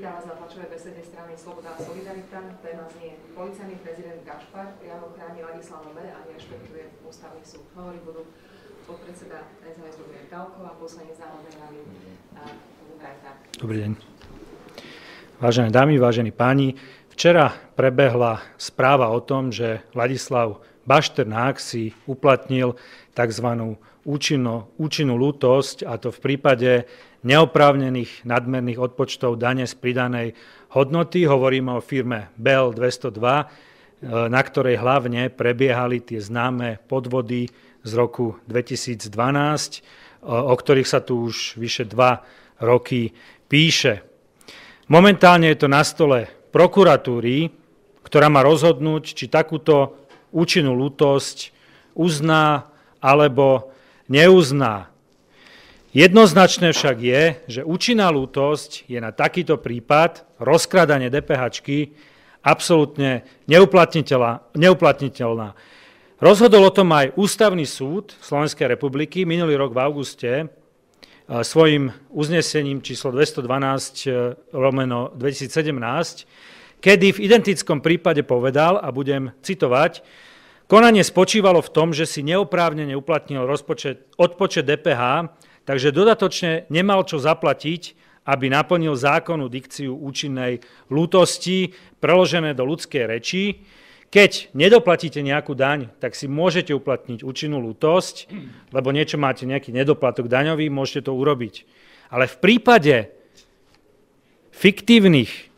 Vítam vás na tlačovej besede strany Sloboda a Solidarita. Téma znie Policajný prezident Gašpar Ja ho chráni Ladislav B. a nerešpektuje ústavný súd. Hovorí budú podpredseda SAS Dobrý Galko a poslanec záhodnej rady Brajta. Dobrý deň. Vážené dámy, vážení páni, včera prebehla správa o tom, že Ladislav Bašternák si uplatnil tzv. účinnú, účinnú lútosť, a to v prípade neoprávnených nadmerných odpočtov dane z pridanej hodnoty. Hovoríme o firme Bell 202, e, na ktorej hlavne prebiehali tie známe podvody z roku 2012, e, o ktorých sa tu už vyše dva roky píše. Momentálne je to na stole prokuratúry, ktorá má rozhodnúť, či takúto účinnú lútosť uzná alebo neuzná. Jednoznačné však je, že účinná lútosť je na takýto prípad rozkradanie DPH absolútne neuplatniteľná. Rozhodol o tom aj Ústavný súd Slovenskej republiky minulý rok v auguste e, svojim uznesením číslo 212 romeno 2017, kedy v identickom prípade povedal, a budem citovať, konanie spočívalo v tom, že si neoprávnene uplatnil odpočet DPH takže dodatočne nemal čo zaplatiť, aby naplnil zákonu dikciu účinnej lútosti, preložené do ľudskej reči. Keď nedoplatíte nejakú daň, tak si môžete uplatniť účinnú lútosť, lebo niečo máte, nejaký nedoplatok daňový, môžete to urobiť. Ale v prípade fiktívnych,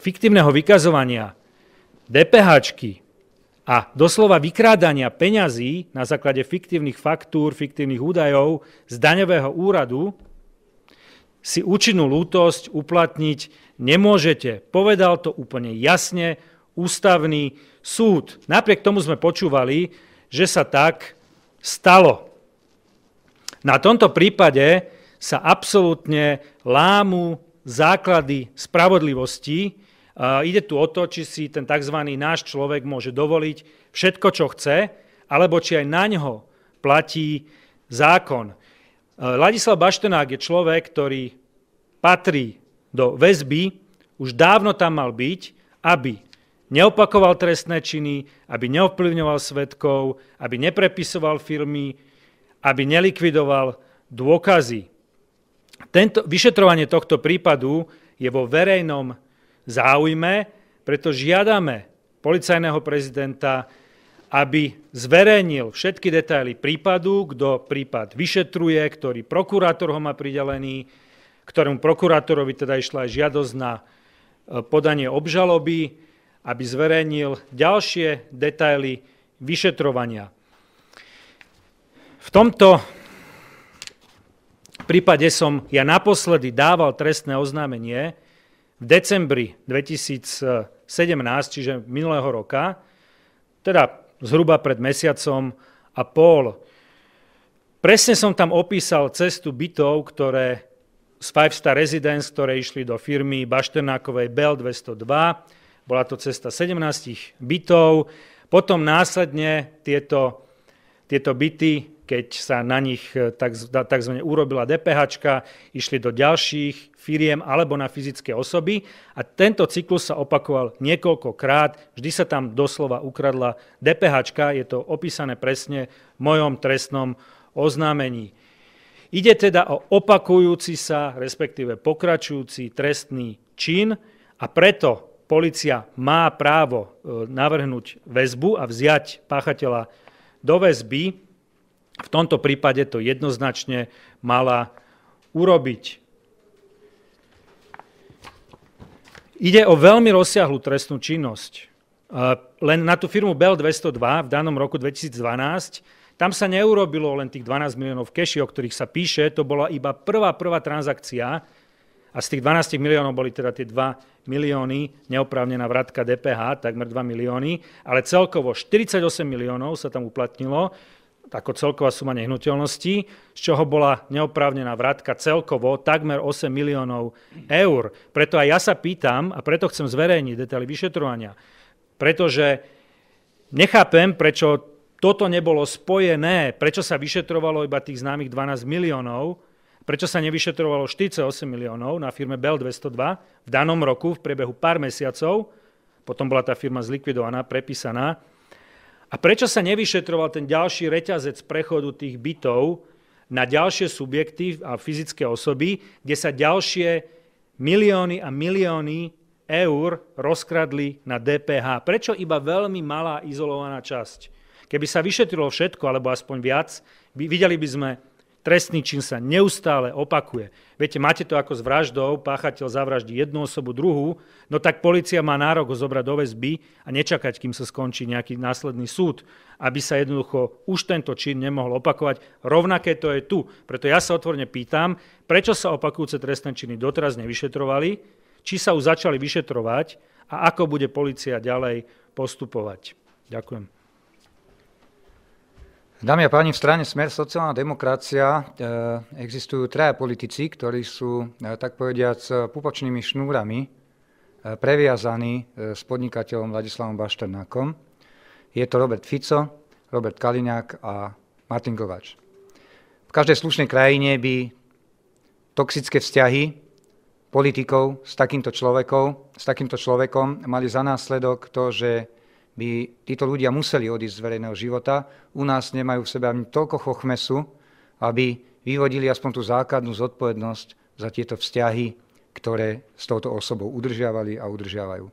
fiktívneho vykazovania DPH, a doslova vykrádania peňazí na základe fiktívnych faktúr, fiktívnych údajov z daňového úradu si účinnú lútosť uplatniť nemôžete. Povedal to úplne jasne ústavný súd. Napriek tomu sme počúvali, že sa tak stalo. Na tomto prípade sa absolútne lámu základy spravodlivosti, Ide tu o to, či si ten tzv. náš človek môže dovoliť všetko, čo chce, alebo či aj na ňo platí zákon. E, Ladislav Baštenák je človek, ktorý patrí do väzby, už dávno tam mal byť, aby neopakoval trestné činy, aby neovplyvňoval svetkov, aby neprepisoval firmy, aby nelikvidoval dôkazy. Tento, vyšetrovanie tohto prípadu je vo verejnom záujme, preto žiadame policajného prezidenta, aby zverejnil všetky detaily prípadu, kto prípad vyšetruje, ktorý prokurátor ho má pridelený, ktorému prokurátorovi teda išla aj žiadosť na e, podanie obžaloby, aby zverejnil ďalšie detaily vyšetrovania. V tomto prípade som ja naposledy dával trestné oznámenie v decembri 2017, čiže minulého roka, teda zhruba pred mesiacom a pol, presne som tam opísal cestu bytov, ktoré z Five Star Residence, ktoré išli do firmy Bašternákovej Bell 202. Bola to cesta 17 bytov. Potom následne tieto tieto byty, keď sa na nich e, tzv. urobila DPH, išli do ďalších firiem alebo na fyzické osoby a tento cyklus sa opakoval niekoľkokrát, vždy sa tam doslova ukradla DPH, je to opísané presne v mojom trestnom oznámení. Ide teda o opakujúci sa, respektíve pokračujúci trestný čin a preto policia má právo e, navrhnúť väzbu a vziať páchateľa do väzby. V tomto prípade to jednoznačne mala urobiť. Ide o veľmi rozsiahlú trestnú činnosť. E, len na tú firmu Bell 202 v danom roku 2012 tam sa neurobilo len tých 12 miliónov keši, o ktorých sa píše, to bola iba prvá, prvá transakcia, a z tých 12 miliónov boli teda tie 2 milióny neoprávnená vratka DPH, takmer 2 milióny, ale celkovo 48 miliónov sa tam uplatnilo, ako celková suma nehnuteľností, z čoho bola neoprávnená vrátka celkovo takmer 8 miliónov eur. Preto aj ja sa pýtam, a preto chcem zverejniť detaily vyšetrovania, pretože nechápem, prečo toto nebolo spojené, prečo sa vyšetrovalo iba tých známych 12 miliónov, Prečo sa nevyšetrovalo 48 miliónov na firme Bell 202 v danom roku v priebehu pár mesiacov, potom bola tá firma zlikvidovaná, prepísaná. A prečo sa nevyšetroval ten ďalší reťazec prechodu tých bytov na ďalšie subjekty a fyzické osoby, kde sa ďalšie milióny a milióny eur rozkradli na DPH. Prečo iba veľmi malá izolovaná časť? Keby sa vyšetrilo všetko, alebo aspoň viac, videli by sme Trestný čin sa neustále opakuje. Viete, máte to ako s vraždou, páchateľ zavraždí jednu osobu, druhú, no tak policia má nárok ho zobrať do väzby a nečakať, kým sa skončí nejaký následný súd, aby sa jednoducho už tento čin nemohol opakovať. Rovnaké to je tu. Preto ja sa otvorene pýtam, prečo sa opakujúce trestné činy doteraz nevyšetrovali, či sa už začali vyšetrovať a ako bude policia ďalej postupovať. Ďakujem. Dámy a páni, v strane Smer sociálna demokracia eh, existujú traja politici, ktorí sú, eh, tak povediac, pupočnými šnúrami eh, previazaní s podnikateľom Vladislavom Bašternákom. Je to Robert Fico, Robert Kaliňák a Martin Kovač. V každej slušnej krajine by toxické vzťahy politikov s takýmto, človekom, s takýmto človekom mali za následok to, že by títo ľudia museli odísť z verejného života. U nás nemajú v sebe ani toľko chochmesu, aby vyvodili aspoň tú základnú zodpovednosť za tieto vzťahy, ktoré s touto osobou udržiavali a udržiavajú.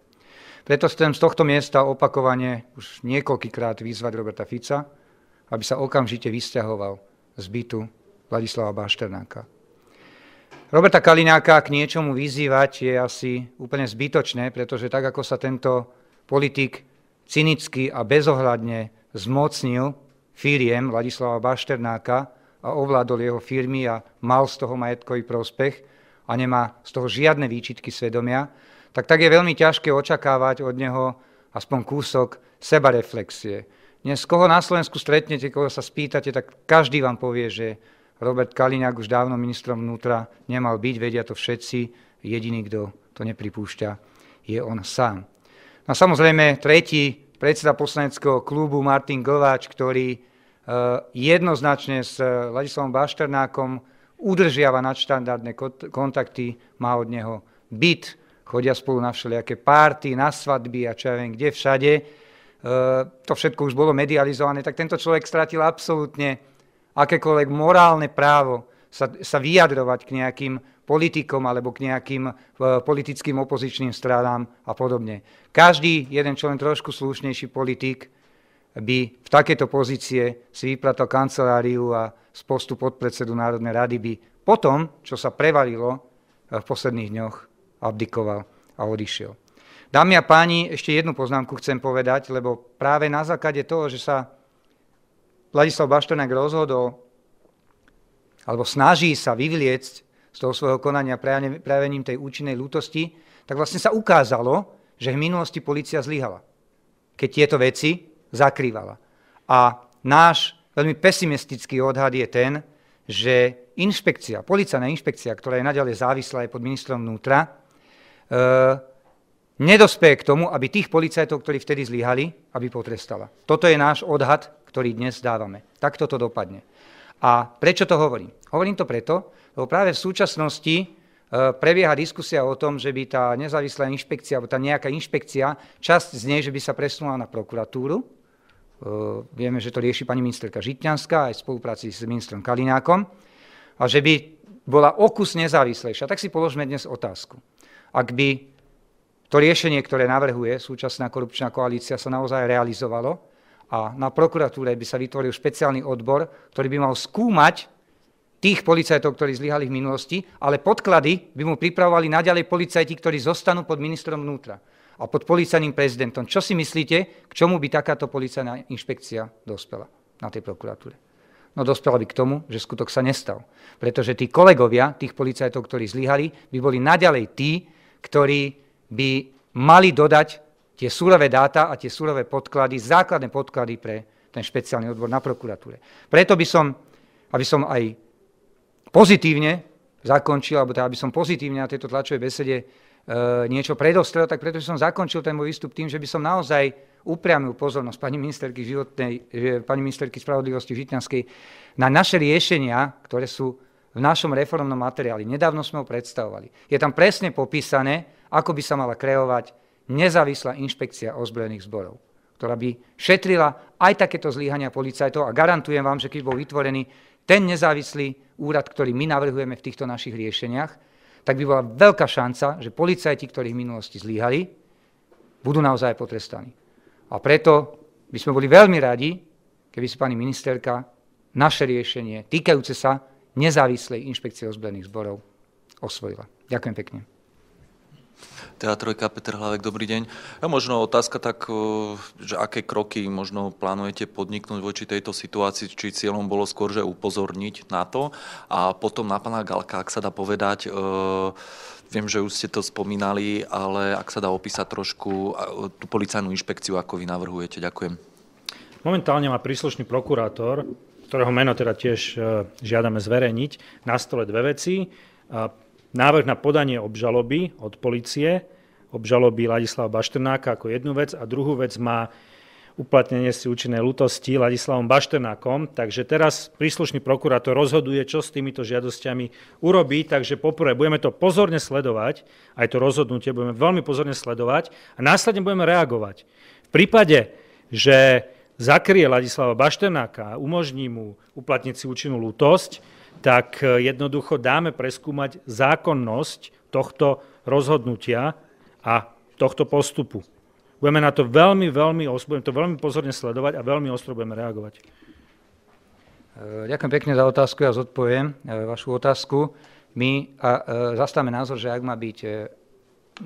Preto chcem z tohto miesta opakovane už niekoľkýkrát vyzvať Roberta Fica, aby sa okamžite vysťahoval z bytu Vladislava Bašternáka. Roberta Kaliňáka k niečomu vyzývať je asi úplne zbytočné, pretože tak, ako sa tento politik cynicky a bezohľadne zmocnil firiem Vladislava Bašternáka a ovládol jeho firmy a mal z toho majetkový prospech a nemá z toho žiadne výčitky svedomia, tak tak je veľmi ťažké očakávať od neho aspoň kúsok sebareflexie. Dnes koho na Slovensku stretnete, koho sa spýtate, tak každý vám povie, že Robert Kaliňák už dávno ministrom vnútra nemal byť, vedia to všetci, jediný, kto to nepripúšťa, je on sám. No a samozrejme tretí predseda poslaneckého klubu Martin Glváč, ktorý e, jednoznačne s e, Ladislavom Bašternákom udržiava nadštandardné kontakty, má od neho byt, chodia spolu na všelijaké párty, na svadby a čo ja viem, kde všade. E, to všetko už bolo medializované, tak tento človek stratil absolútne akékoľvek morálne právo sa, sa vyjadrovať k nejakým politikom alebo k nejakým politickým opozičným stranám a podobne. Každý jeden člen trošku slušnejší politik by v takéto pozície si vyplatal kanceláriu a z postu podpredsedu Národnej rady by potom, čo sa prevalilo eh, v posledných dňoch, abdikoval a odišiel. Dámy a páni, ešte jednu poznámku chcem povedať, lebo práve na základe toho, že sa Vladislav Baštenák rozhodol alebo snaží sa vyvliecť z toho svojho konania prejavením tej účinnej lútosti, tak vlastne sa ukázalo, že v minulosti policia zlyhala, keď tieto veci zakrývala. A náš veľmi pesimistický odhad je ten, že inšpekcia, policajná inšpekcia, ktorá je naďalej závislá aj pod ministrom vnútra, e, nedospeje k tomu, aby tých policajtov, ktorí vtedy zlyhali, aby potrestala. Toto je náš odhad, ktorý dnes dávame. Takto to dopadne. A prečo to hovorím? Hovorím to preto, lebo práve v súčasnosti e, prebieha diskusia o tom, že by tá nezávislá inšpekcia, alebo tá nejaká inšpekcia, časť z nej, že by sa presunula na prokuratúru. E, vieme, že to rieši pani ministerka Žitňanská aj v spolupráci s ministrom Kalinákom. A že by bola okus nezávislejšia. Tak si položme dnes otázku. Ak by to riešenie, ktoré navrhuje súčasná korupčná koalícia, sa naozaj realizovalo a na prokuratúre by sa vytvoril špeciálny odbor, ktorý by mal skúmať tých policajtov, ktorí zlyhali v minulosti, ale podklady by mu pripravovali naďalej policajti, ktorí zostanú pod ministrom vnútra a pod policajným prezidentom. Čo si myslíte, k čomu by takáto policajná inšpekcia dospela na tej prokuratúre? No dospela by k tomu, že skutok sa nestal. Pretože tí kolegovia, tých policajtov, ktorí zlyhali, by boli naďalej tí, ktorí by mali dodať tie súrové dáta a tie súrové podklady, základné podklady pre ten špeciálny odbor na prokuratúre. Preto by som, aby som aj pozitívne zakončil, alebo teda, aby som pozitívne na tejto tlačovej besede e, niečo predostrel, tak preto som zakončil ten môj výstup tým, že by som naozaj upriamil pozornosť pani ministerky, životnej, e, pani ministerky spravodlivosti Žitňanskej na naše riešenia, ktoré sú v našom reformnom materiáli. Nedávno sme ho predstavovali. Je tam presne popísané, ako by sa mala kreovať nezávislá inšpekcia ozbrojených zborov, ktorá by šetrila aj takéto zlíhania policajtov a garantujem vám, že keď bol vytvorený ten nezávislý úrad, ktorý my navrhujeme v týchto našich riešeniach, tak by bola veľká šanca, že policajti, ktorí v minulosti zlíhali, budú naozaj potrestaní. A preto by sme boli veľmi radi, keby si pani ministerka naše riešenie týkajúce sa nezávislej inšpekcie ozbrojených zborov osvojila. Ďakujem pekne. Teatrojka Peter Hlavek, dobrý deň. Ja možno otázka tak, e, že aké kroky možno plánujete podniknúť voči tejto situácii, či cieľom bolo skôr, že upozorniť na to. A potom na pána Galka, ak sa dá povedať, e, viem, že už ste to spomínali, ale ak sa dá opísať trošku e, tú policajnú inšpekciu, ako vy navrhujete. Ďakujem. Momentálne má príslušný prokurátor, ktorého meno teda tiež žiadame zverejniť, na stole dve veci návrh na podanie obžaloby od policie, obžaloby Ladislava Bašternáka ako jednu vec a druhú vec má uplatnenie si účinnej lutosti Ladislavom Bašternákom. Takže teraz príslušný prokurátor rozhoduje, čo s týmito žiadosťami urobí. Takže poprvé budeme to pozorne sledovať, aj to rozhodnutie budeme veľmi pozorne sledovať a následne budeme reagovať. V prípade, že zakrie Ladislava Bašternáka a umožní mu uplatniť si účinnú lutosť, tak e, jednoducho dáme preskúmať zákonnosť tohto rozhodnutia a tohto postupu. Budeme na to veľmi, veľmi, budeme to veľmi pozorne sledovať a veľmi ostro budeme reagovať. E, ďakujem pekne za otázku, ja zodpoviem e, vašu otázku. My a, názor, že ak má byť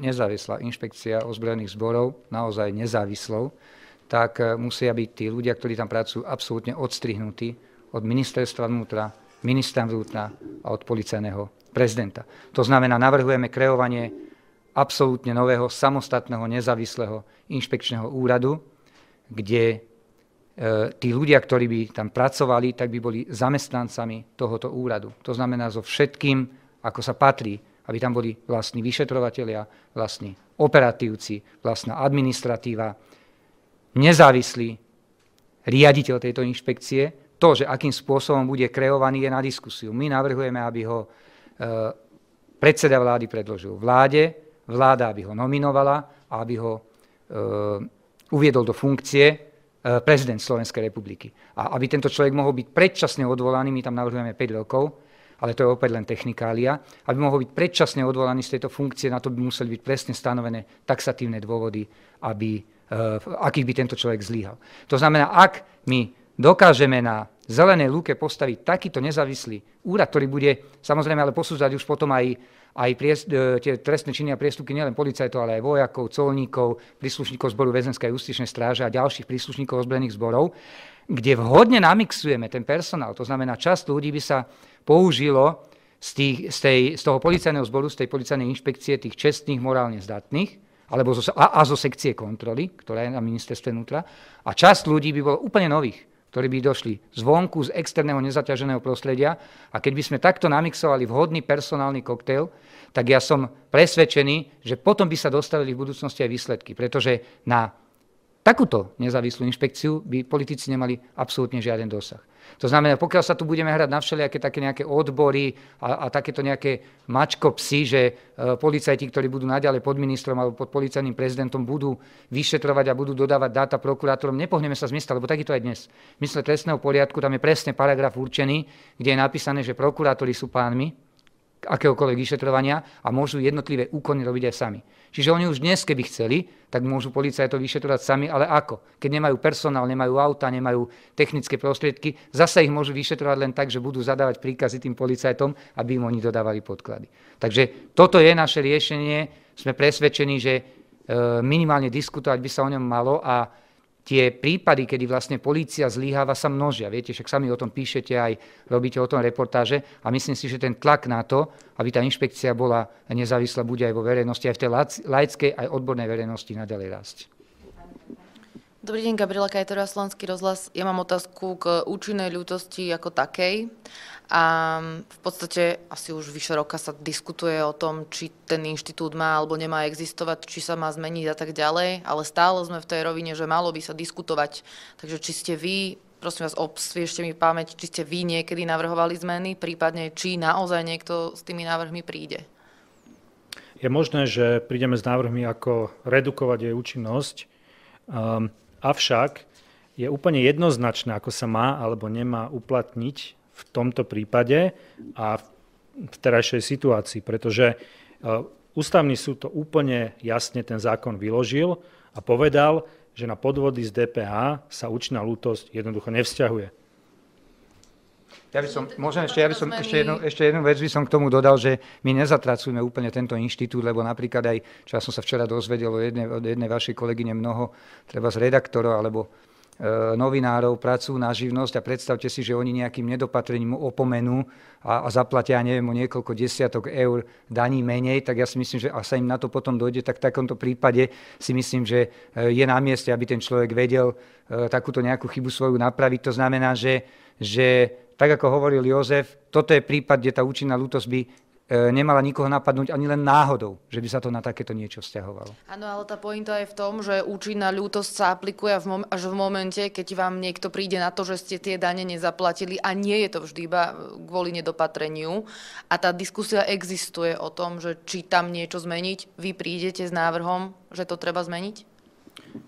nezávislá inšpekcia ozbrojených zborov naozaj nezávislou, tak musia byť tí ľudia, ktorí tam pracujú, absolútne odstrihnutí od ministerstva vnútra, ministra vnútra a od policajného prezidenta. To znamená, navrhujeme kreovanie absolútne nového, samostatného, nezávislého inšpekčného úradu, kde e, tí ľudia, ktorí by tam pracovali, tak by boli zamestnancami tohoto úradu. To znamená so všetkým, ako sa patrí, aby tam boli vlastní vyšetrovateľia, vlastní operatívci, vlastná administratíva, nezávislý riaditeľ tejto inšpekcie, to, že akým spôsobom bude kreovaný, je na diskusiu. My navrhujeme, aby ho e, predseda vlády predložil vláde, vláda, aby ho nominovala a aby ho e, uviedol do funkcie e, prezident Slovenskej republiky. A aby tento človek mohol byť predčasne odvolaný, my tam navrhujeme 5 rokov, ale to je opäť len technikália, aby mohol byť predčasne odvolaný z tejto funkcie, na to by museli byť presne stanovené taxatívne dôvody, aby, akých by tento človek zlíhal. To znamená, ak my dokážeme na zelenej lúke postaviť takýto nezávislý úrad, ktorý bude samozrejme ale posúzať už potom aj, aj priest, e, tie trestné činy a priestupky nielen policajtov, ale aj vojakov, colníkov, príslušníkov zboru väzenskej justičnej stráže a ďalších príslušníkov ozbrojených zborov, kde vhodne namixujeme ten personál, to znamená časť ľudí by sa použilo z, tých, z, tej, z toho policajného zboru, z tej policajnej inšpekcie, tých čestných, morálne zdatných, alebo zo, a, a zo sekcie kontroly, ktorá je na ministerstve vnútra, a časť ľudí by bolo úplne nových ktorí by došli zvonku z externého nezaťaženého prostredia a keď by sme takto namixovali vhodný personálny koktail, tak ja som presvedčený, že potom by sa dostavili v budúcnosti aj výsledky, pretože na takúto nezávislú inšpekciu by politici nemali absolútne žiaden dosah. To znamená, pokiaľ sa tu budeme hrať na všelijaké také nejaké odbory a, a takéto nejaké mačko psy, že e, policajti, ktorí budú naďalej pod ministrom alebo pod policajným prezidentom, budú vyšetrovať a budú dodávať dáta prokurátorom, nepohneme sa z miesta, lebo takýto to aj dnes. V mysle trestného poriadku tam je presne paragraf určený, kde je napísané, že prokurátori sú pánmi akéhokoľvek vyšetrovania a môžu jednotlivé úkony robiť aj sami. Čiže oni už dnes, keby chceli, tak môžu to vyšetrovať sami, ale ako? Keď nemajú personál, nemajú auta, nemajú technické prostriedky, zase ich môžu vyšetrovať len tak, že budú zadávať príkazy tým policajtom, aby im oni dodávali podklady. Takže toto je naše riešenie. Sme presvedčení, že e, minimálne diskutovať by sa o ňom malo a tie prípady, kedy vlastne polícia zlyháva, sa množia. Viete, však sami o tom píšete aj, robíte o tom reportáže a myslím si, že ten tlak na to, aby tá inšpekcia bola nezávislá, bude aj vo verejnosti, aj v tej laickej, aj odbornej verejnosti nadalej rásť. Dobrý deň, Gabriela Kajterová, Slovenský rozhlas. Ja mám otázku k účinnej ľútosti ako takej. A v podstate asi už vyše roka sa diskutuje o tom, či ten inštitút má alebo nemá existovať, či sa má zmeniť a tak ďalej, ale stále sme v tej rovine, že malo by sa diskutovať. Takže či ste vy, prosím vás, obsviežte mi pamäť, či ste vy niekedy navrhovali zmeny, prípadne či naozaj niekto s tými návrhmi príde. Je možné, že prídeme s návrhmi, ako redukovať jej účinnosť. Um, Avšak je úplne jednoznačné, ako sa má alebo nemá uplatniť v tomto prípade a v terajšej situácii, pretože e, ústavný súd to úplne jasne ten zákon vyložil a povedal, že na podvody z DPH sa účná lútosť jednoducho nevzťahuje. Ja by som, môžem ešte, ja by som ešte, jednu, ešte jednu vec by som k tomu dodal, že my nezatracujeme úplne tento inštitút, lebo napríklad aj, čo ja som sa včera dozvedel od jednej, od jednej vašej kolegyne mnoho, treba z redaktorov alebo e, novinárov pracujú na živnosť a predstavte si, že oni nejakým nedopatrením opomenú a, a zaplatia, neviem, o niekoľko desiatok eur daní menej, tak ja si myslím, že a sa im na to potom dojde, tak v takomto prípade si myslím, že e, je na mieste, aby ten človek vedel e, takúto nejakú chybu svoju napraviť. To znamená, že, že tak ako hovoril Jozef, toto je prípad, kde tá účinná lútosť by e, nemala nikoho napadnúť ani len náhodou, že by sa to na takéto niečo vzťahovalo. Áno, ale tá pointa je v tom, že účinná ľútosť sa aplikuje až v momente, keď vám niekto príde na to, že ste tie dane nezaplatili a nie je to vždy iba kvôli nedopatreniu. A tá diskusia existuje o tom, že či tam niečo zmeniť. Vy prídete s návrhom, že to treba zmeniť?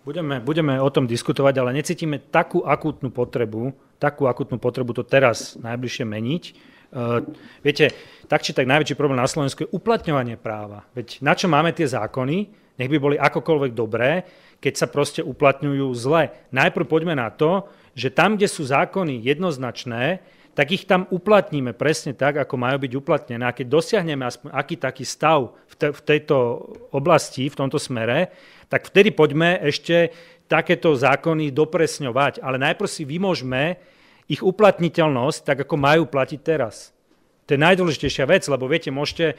Budeme, budeme o tom diskutovať, ale necítime takú akútnu potrebu, takú akutnú potrebu to teraz najbližšie meniť. Uh, viete, tak či tak najväčší problém na Slovensku je uplatňovanie práva. Veď na čo máme tie zákony, nech by boli akokoľvek dobré, keď sa proste uplatňujú zle. Najprv poďme na to, že tam, kde sú zákony jednoznačné, tak ich tam uplatníme presne tak, ako majú byť uplatnené. A keď dosiahneme aspoň aký taký stav v, te, v tejto oblasti, v tomto smere, tak vtedy poďme ešte takéto zákony dopresňovať. Ale najprv si vymožme ich uplatniteľnosť tak, ako majú platiť teraz. To je najdôležitejšia vec, lebo viete, môžete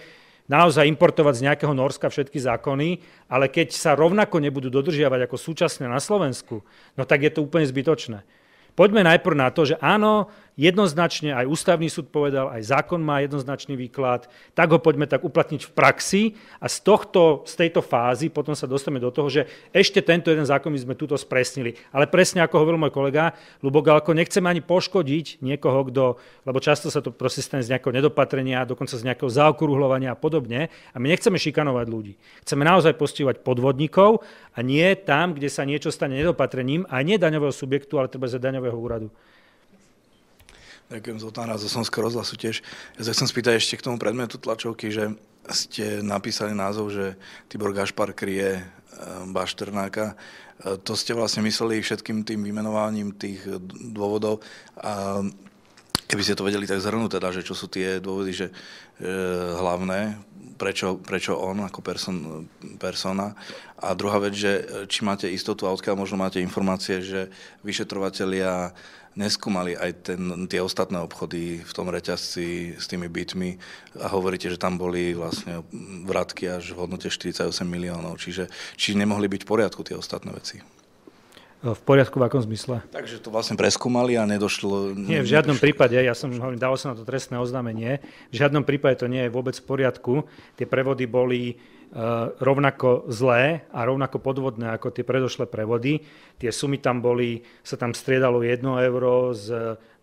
naozaj importovať z nejakého Norska všetky zákony, ale keď sa rovnako nebudú dodržiavať ako súčasne na Slovensku, no tak je to úplne zbytočné. Poďme najprv na to, že áno, jednoznačne aj ústavný súd povedal, aj zákon má jednoznačný výklad, tak ho poďme tak uplatniť v praxi a z, tohto, z tejto fázy potom sa dostaneme do toho, že ešte tento jeden zákon sme túto spresnili. Ale presne ako hovoril môj kolega Lubogalko, nechceme ani poškodiť niekoho, kto, lebo často sa to proste stane z nejakého nedopatrenia, dokonca z nejakého zaokrúhľovania a podobne. A my nechceme šikanovať ľudí. Chceme naozaj postihovať podvodníkov a nie tam, kde sa niečo stane nedopatrením a nie daňového subjektu, ale treba za daňového úradu. Ďakujem, za otázku, zo Slovenského rozhlasu tiež. Ja sa chcem spýtať ešte k tomu predmetu tlačovky, že ste napísali názov, že Tibor Gašpar kryje eh, Bašternáka. Eh, to ste vlastne mysleli všetkým tým vymenovaním tých dôvodov. A Keby ste to vedeli tak zhrnúť, teda, že čo sú tie dôvody, že e, hlavné, prečo, prečo on ako person, persona. A druhá vec, že e, či máte istotu a odkiaľ možno máte informácie, že vyšetrovatelia neskúmali aj ten, tie ostatné obchody v tom reťazci s tými bytmi a hovoríte, že tam boli vlastne vratky až v hodnote 48 miliónov. Čiže či nemohli byť v poriadku tie ostatné veci? V poriadku v akom zmysle? Takže to vlastne preskúmali a nedošlo... Nie, v žiadnom nedošlo. prípade, ja som hovorím, dalo sa na to trestné oznámenie, v žiadnom prípade to nie je vôbec v poriadku. Tie prevody boli uh, rovnako zlé a rovnako podvodné ako tie predošlé prevody. Tie sumy tam boli, sa tam striedalo 1 euro s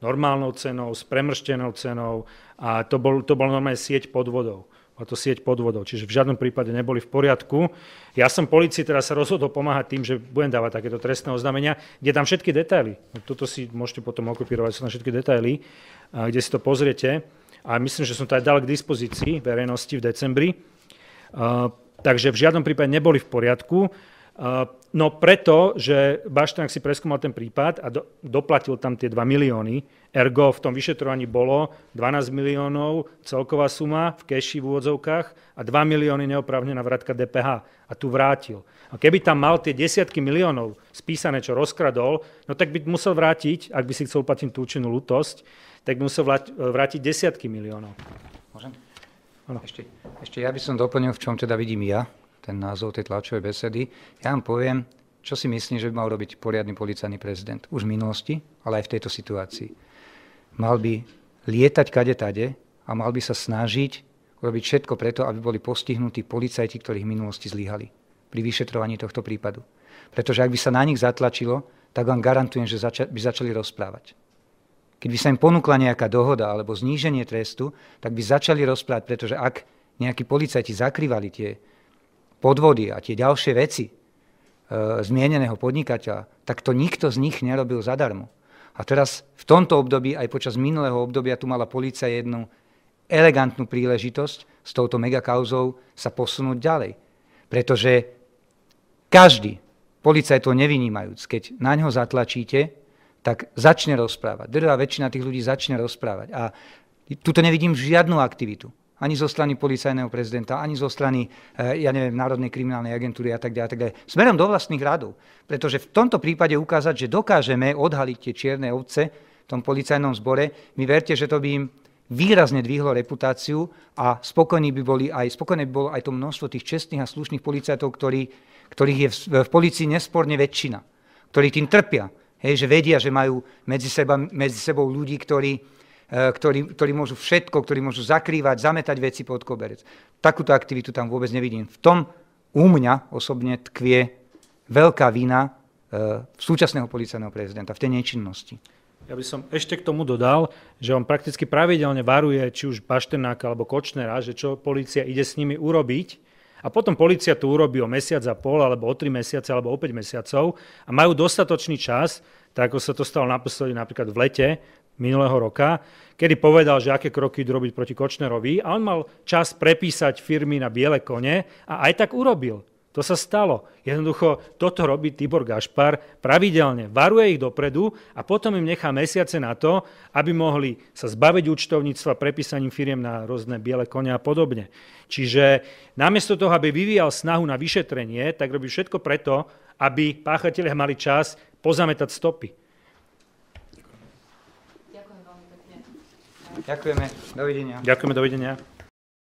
normálnou cenou, s premrštenou cenou a to bol, to bol normálne sieť podvodov. Bola to sieť podvodov, čiže v žiadnom prípade neboli v poriadku. Ja som policii teraz sa rozhodol pomáhať tým, že budem dávať takéto trestné oznámenia, kde tam všetky detaily. No, toto si môžete potom okopírovať, sú tam všetky detaily, kde si to pozriete. A myslím, že som to aj dal k dispozícii verejnosti v decembri. Takže v žiadnom prípade neboli v poriadku. No preto, že Baštanák si preskúmal ten prípad a do, doplatil tam tie 2 milióny, ergo v tom vyšetrovaní bolo 12 miliónov celková suma v keši v úvodzovkách a 2 milióny neoprávnená vratka DPH a tu vrátil. A keby tam mal tie desiatky miliónov spísané, čo rozkradol, no tak by musel vrátiť, ak by si chcel uplatniť tú účinnú lutosť, tak by musel vrátiť desiatky miliónov. Môžem? Ešte, ešte ja by som doplnil, v čom teda vidím ja ten názov tej tlačovej besedy. Ja vám poviem, čo si myslím, že by mal robiť poriadny policajný prezident. Už v minulosti, ale aj v tejto situácii. Mal by lietať kade tade a mal by sa snažiť urobiť všetko preto, aby boli postihnutí policajti, ktorí v minulosti zlyhali pri vyšetrovaní tohto prípadu. Pretože ak by sa na nich zatlačilo, tak vám garantujem, že zača- by začali rozprávať. Keď by sa im ponúkla nejaká dohoda alebo zníženie trestu, tak by začali rozprávať, pretože ak nejakí policajti zakrývali tie podvody a tie ďalšie veci e, zmieneného podnikateľa, tak to nikto z nich nerobil zadarmo. A teraz v tomto období, aj počas minulého obdobia, tu mala polícia jednu elegantnú príležitosť s touto megakauzou sa posunúť ďalej. Pretože každý, policaj to nevynímajúc, keď na ňo zatlačíte, tak začne rozprávať. Drvá väčšina tých ľudí začne rozprávať. A tuto nevidím žiadnu aktivitu ani zo strany policajného prezidenta, ani zo strany, eh, ja neviem, Národnej kriminálnej agentúry a tak ďalej, a tak ďalej. Smerom do vlastných radov. Pretože v tomto prípade ukázať, že dokážeme odhaliť tie čierne ovce v tom policajnom zbore, mi verte, že to by im výrazne dvihlo reputáciu a spokojní by boli aj, spokojné by bolo aj to množstvo tých čestných a slušných policajtov, ktorí, ktorých je v, v policii nesporne väčšina, ktorí tým trpia. Hej, že vedia, že majú medzi, seba, medzi sebou ľudí, ktorí, Eh, ktorí, ktorí môžu všetko, ktorí môžu zakrývať, zametať veci pod koberec. Takúto aktivitu tam vôbec nevidím. V tom u mňa osobne tkvie veľká vina eh, súčasného policajného prezidenta v tej nečinnosti. Ja by som ešte k tomu dodal, že on prakticky pravidelne varuje či už Paštenáka alebo Kočnera, že čo policia ide s nimi urobiť, a potom policia to urobí o mesiac a pol, alebo o tri mesiace, alebo o 5 mesiacov a majú dostatočný čas, tak ako sa to stalo naposledy napríklad v lete minulého roka, kedy povedal, že aké kroky idú robiť proti Kočnerovi a on mal čas prepísať firmy na biele kone a aj tak urobil. To sa stalo. Jednoducho, toto robí Tibor Gašpar pravidelne. Varuje ich dopredu a potom im nechá mesiace na to, aby mohli sa zbaviť účtovníctva prepísaním firiem na rôzne biele konia a podobne. Čiže namiesto toho, aby vyvíjal snahu na vyšetrenie, tak robí všetko preto, aby páchatelia mali čas pozametať stopy. Ďakujem veľmi pekne. Ďakujeme. Dovidenia. Ďakujeme. Dovidenia.